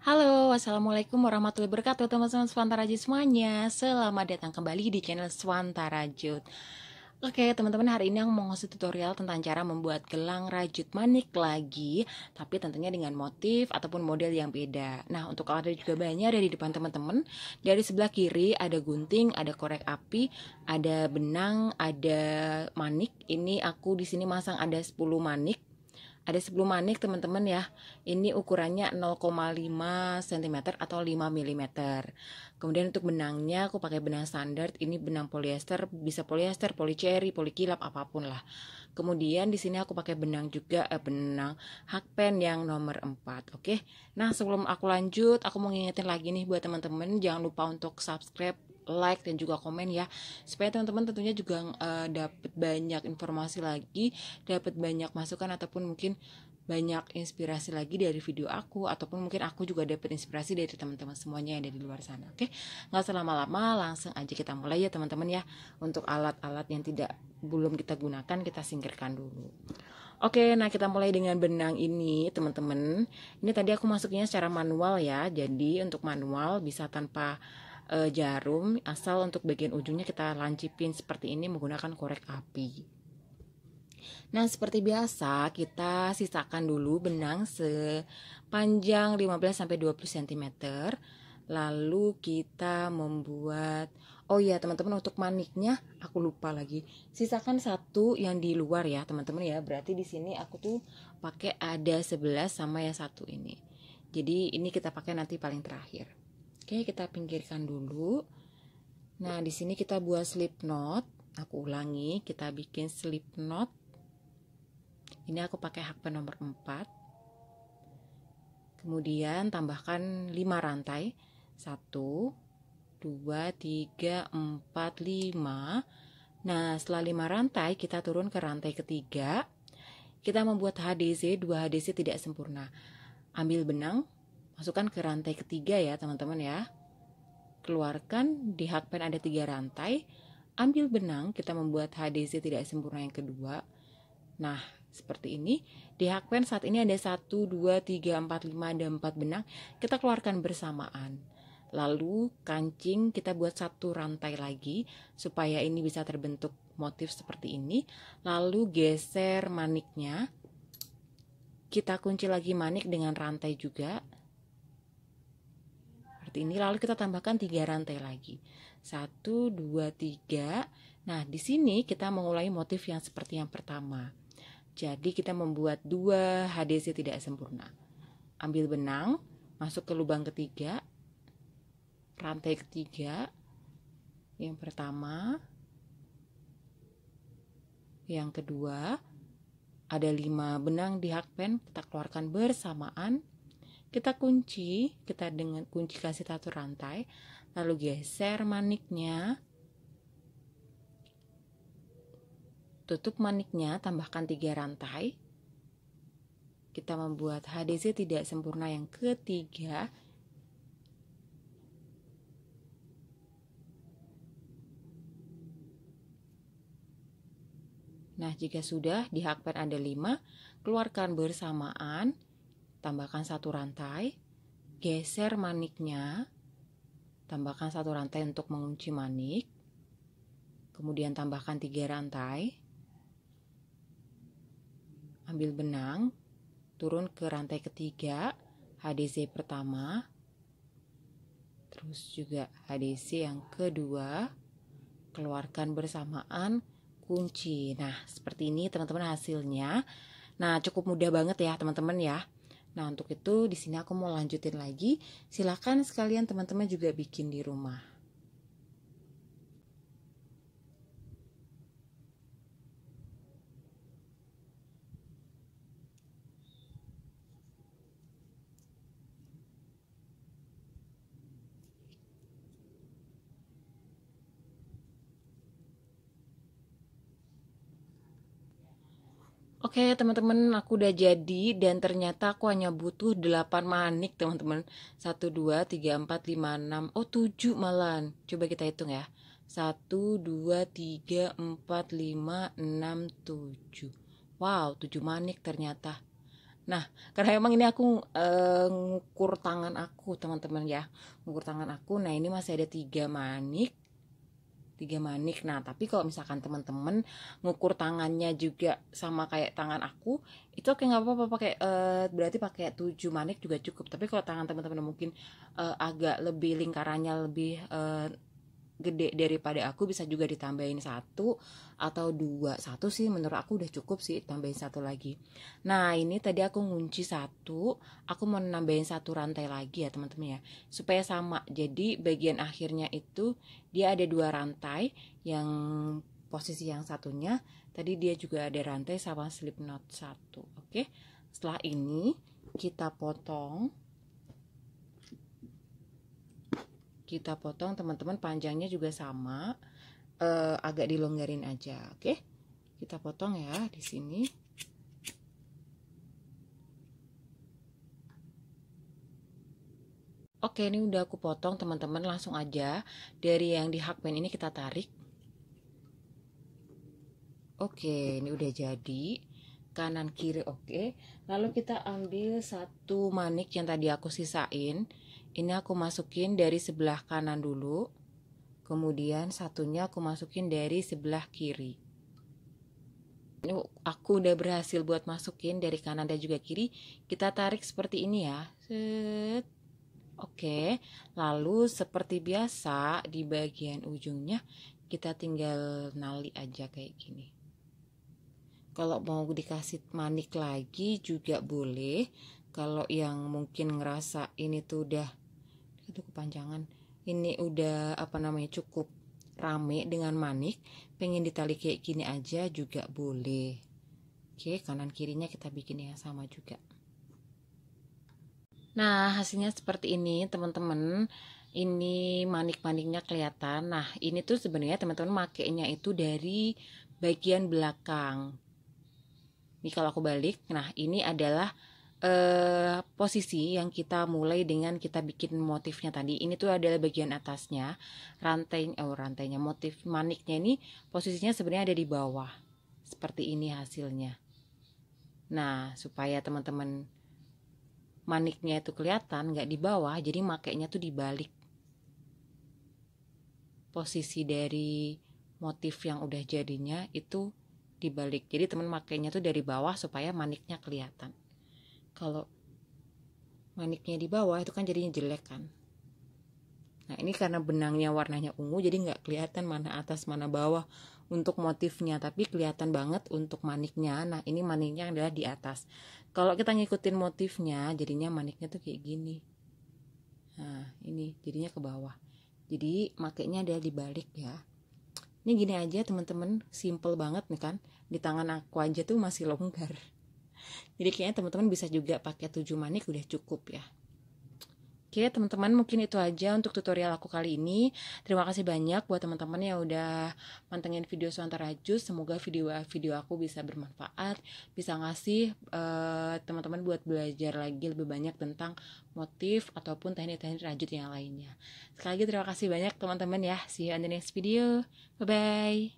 Halo, Assalamualaikum warahmatullahi wabarakatuh teman-teman Swantarajut semuanya Selamat datang kembali di channel Swantarajut Oke teman-teman hari ini aku mau ngasih tutorial tentang cara membuat gelang rajut manik lagi Tapi tentunya dengan motif ataupun model yang beda Nah untuk ada juga banyak ada di depan teman-teman Dari sebelah kiri ada gunting, ada korek api, ada benang, ada manik Ini aku di sini masang ada 10 manik ada sebelum manik teman-teman ya ini ukurannya 0,5 cm atau 5 mm kemudian untuk benangnya aku pakai benang standar ini benang polyester bisa polyester polycherry polykilap apapun lah kemudian di sini aku pakai benang juga eh, benang hakpen yang nomor 4 oke okay? nah sebelum aku lanjut aku mau ngingetin lagi nih buat teman-teman jangan lupa untuk subscribe like dan juga komen ya supaya teman-teman tentunya juga uh, eh, dapat banyak informasi lagi dapat banyak masukan ataupun mungkin banyak inspirasi lagi dari video aku ataupun mungkin aku juga dapat inspirasi dari teman-teman semuanya yang ada di luar sana oke nggak selama lama-lama langsung aja kita mulai ya teman-teman ya untuk alat-alat yang tidak belum kita gunakan kita singkirkan dulu Oke, nah kita mulai dengan benang ini, teman-teman. Ini tadi aku masuknya secara manual ya. Jadi untuk manual bisa tanpa e, jarum asal untuk bagian ujungnya kita lancipin seperti ini menggunakan korek api nah seperti biasa kita sisakan dulu benang sepanjang 15 sampai 20 cm lalu kita membuat oh iya, teman-teman untuk maniknya aku lupa lagi sisakan satu yang di luar ya teman-teman ya berarti di sini aku tuh pakai ada 11 sama yang satu ini jadi ini kita pakai nanti paling terakhir Oke, kita pinggirkan dulu. Nah, di sini kita buat slip knot. Aku ulangi, kita bikin slip knot. Ini aku pakai hakpe nomor 4. Kemudian tambahkan 5 rantai. 1 2 3 4 5. Nah, setelah 5 rantai kita turun ke rantai ketiga. Kita membuat HDC, 2 HDC tidak sempurna. Ambil benang, masukkan ke rantai ketiga ya teman-teman ya keluarkan di hakpen ada tiga rantai ambil benang kita membuat HDC tidak sempurna yang kedua nah seperti ini di hakpen saat ini ada 1, 2, 3, 4, 5, ada 4 benang kita keluarkan bersamaan lalu kancing kita buat satu rantai lagi supaya ini bisa terbentuk motif seperti ini lalu geser maniknya kita kunci lagi manik dengan rantai juga seperti ini lalu kita tambahkan tiga rantai lagi satu dua tiga nah di sini kita mengulangi motif yang seperti yang pertama jadi kita membuat dua HDC tidak sempurna ambil benang masuk ke lubang ketiga rantai ketiga yang pertama yang kedua ada lima benang di hakpen kita keluarkan bersamaan kita kunci kita dengan kunci kasih satu rantai lalu geser maniknya tutup maniknya tambahkan tiga rantai kita membuat HDC tidak sempurna yang ketiga Nah, jika sudah di hakpen ada 5, keluarkan bersamaan tambahkan satu rantai, geser maniknya, tambahkan satu rantai untuk mengunci manik, kemudian tambahkan tiga rantai, ambil benang, turun ke rantai ketiga, HDC pertama, terus juga HDC yang kedua, keluarkan bersamaan kunci. Nah, seperti ini teman-teman hasilnya. Nah, cukup mudah banget ya teman-teman ya. Nah, untuk itu di sini aku mau lanjutin lagi. Silahkan sekalian teman-teman juga bikin di rumah. Oke okay, teman-teman aku udah jadi dan ternyata aku hanya butuh 8 manik teman-teman 1, 2, 3, 4, 5, 6 Oh 7 malahan Coba kita hitung ya 1, 2, 3, 4, 5, 6, 7 Wow 7 manik ternyata Nah karena emang ini aku e, ngukur tangan aku teman-teman ya Ngukur tangan aku Nah ini masih ada 3 manik tiga manik nah tapi kalau misalkan teman-teman ngukur tangannya juga sama kayak tangan aku itu oke nggak apa-apa pakai uh, berarti pakai tujuh manik juga cukup tapi kalau tangan teman-teman mungkin uh, agak lebih lingkarannya lebih uh, gede daripada aku bisa juga ditambahin satu atau dua satu sih menurut aku udah cukup sih tambahin satu lagi nah ini tadi aku ngunci satu aku mau nambahin satu rantai lagi ya teman-teman ya supaya sama jadi bagian akhirnya itu dia ada dua rantai yang posisi yang satunya tadi dia juga ada rantai sama slip knot satu oke setelah ini kita potong kita potong teman-teman panjangnya juga sama eh, agak dilonggarin aja oke kita potong ya di sini Oke ini udah aku potong teman-teman langsung aja dari yang di hakpen ini kita tarik Oke ini udah jadi kanan kiri oke lalu kita ambil satu manik yang tadi aku sisain ini aku masukin dari sebelah kanan dulu kemudian satunya aku masukin dari sebelah kiri ini aku udah berhasil buat masukin dari kanan dan juga kiri kita tarik seperti ini ya Set. oke lalu seperti biasa di bagian ujungnya kita tinggal nali aja kayak gini kalau mau dikasih manik lagi juga boleh kalau yang mungkin ngerasa ini tuh udah itu kepanjangan ini udah apa namanya cukup rame dengan manik pengen ditali kayak gini aja juga boleh oke kanan kirinya kita bikin yang sama juga nah hasilnya seperti ini teman-teman ini manik-maniknya kelihatan nah ini tuh sebenarnya teman-teman makainya itu dari bagian belakang ini kalau aku balik nah ini adalah uh, posisi yang kita mulai dengan kita bikin motifnya tadi ini tuh adalah bagian atasnya rantai oh rantainya motif maniknya ini posisinya sebenarnya ada di bawah seperti ini hasilnya nah supaya teman-teman maniknya itu kelihatan nggak di bawah jadi makainya tuh dibalik posisi dari motif yang udah jadinya itu dibalik jadi teman makainya tuh dari bawah supaya maniknya kelihatan kalau maniknya di bawah itu kan jadinya jelek kan nah ini karena benangnya warnanya ungu jadi nggak kelihatan mana atas mana bawah untuk motifnya tapi kelihatan banget untuk maniknya nah ini maniknya adalah di atas kalau kita ngikutin motifnya jadinya maniknya tuh kayak gini nah ini jadinya ke bawah jadi makainya adalah dibalik ya ini gini aja teman-teman simple banget nih kan di tangan aku aja tuh masih longgar jadi kayaknya teman-teman bisa juga pakai 7 manik udah cukup ya Oke teman-teman mungkin itu aja untuk tutorial aku kali ini Terima kasih banyak buat teman-teman yang udah mantengin video Suantara Jus Semoga video-video aku bisa bermanfaat Bisa ngasih teman eh, teman-teman buat belajar lagi lebih banyak tentang motif Ataupun teknik-teknik rajut yang lainnya Sekali lagi terima kasih banyak teman-teman ya See you on the next video Bye-bye